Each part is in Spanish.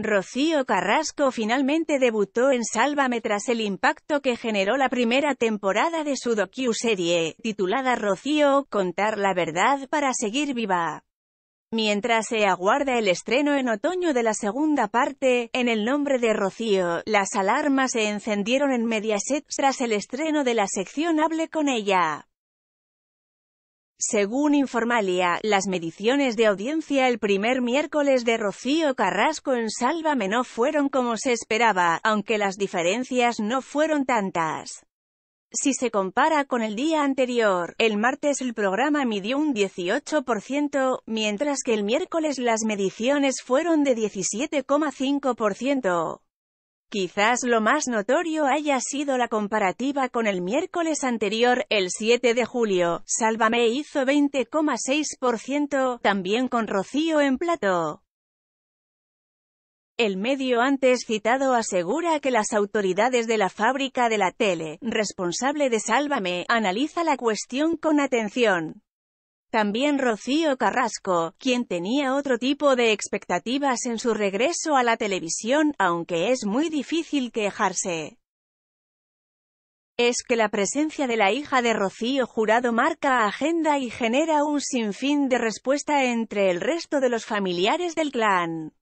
Rocío Carrasco finalmente debutó en Sálvame tras el impacto que generó la primera temporada de su docu-serie, titulada Rocío, Contar la verdad para seguir viva. Mientras se aguarda el estreno en otoño de la segunda parte, en el nombre de Rocío, las alarmas se encendieron en Mediaset tras el estreno de la sección Hable con ella. Según Informalia, las mediciones de audiencia el primer miércoles de Rocío Carrasco en Sálvame no fueron como se esperaba, aunque las diferencias no fueron tantas. Si se compara con el día anterior, el martes el programa midió un 18%, mientras que el miércoles las mediciones fueron de 17,5%. Quizás lo más notorio haya sido la comparativa con el miércoles anterior, el 7 de julio, Sálvame hizo 20,6%, también con Rocío en plato. El medio antes citado asegura que las autoridades de la fábrica de la tele, responsable de Sálvame, analiza la cuestión con atención. También Rocío Carrasco, quien tenía otro tipo de expectativas en su regreso a la televisión, aunque es muy difícil quejarse. Es que la presencia de la hija de Rocío Jurado marca agenda y genera un sinfín de respuesta entre el resto de los familiares del clan.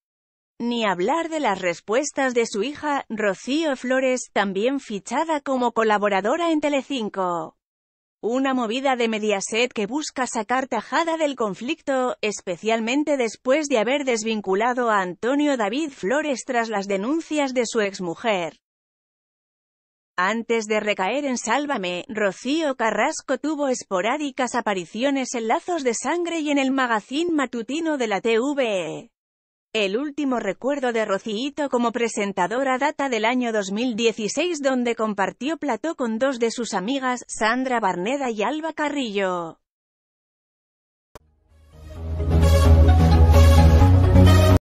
Ni hablar de las respuestas de su hija, Rocío Flores, también fichada como colaboradora en Telecinco. Una movida de Mediaset que busca sacar tajada del conflicto, especialmente después de haber desvinculado a Antonio David Flores tras las denuncias de su exmujer. Antes de recaer en Sálvame, Rocío Carrasco tuvo esporádicas apariciones en Lazos de Sangre y en el magazín matutino de la TVE. El último recuerdo de Rocíito como presentadora data del año 2016 donde compartió plató con dos de sus amigas, Sandra Barneda y Alba Carrillo.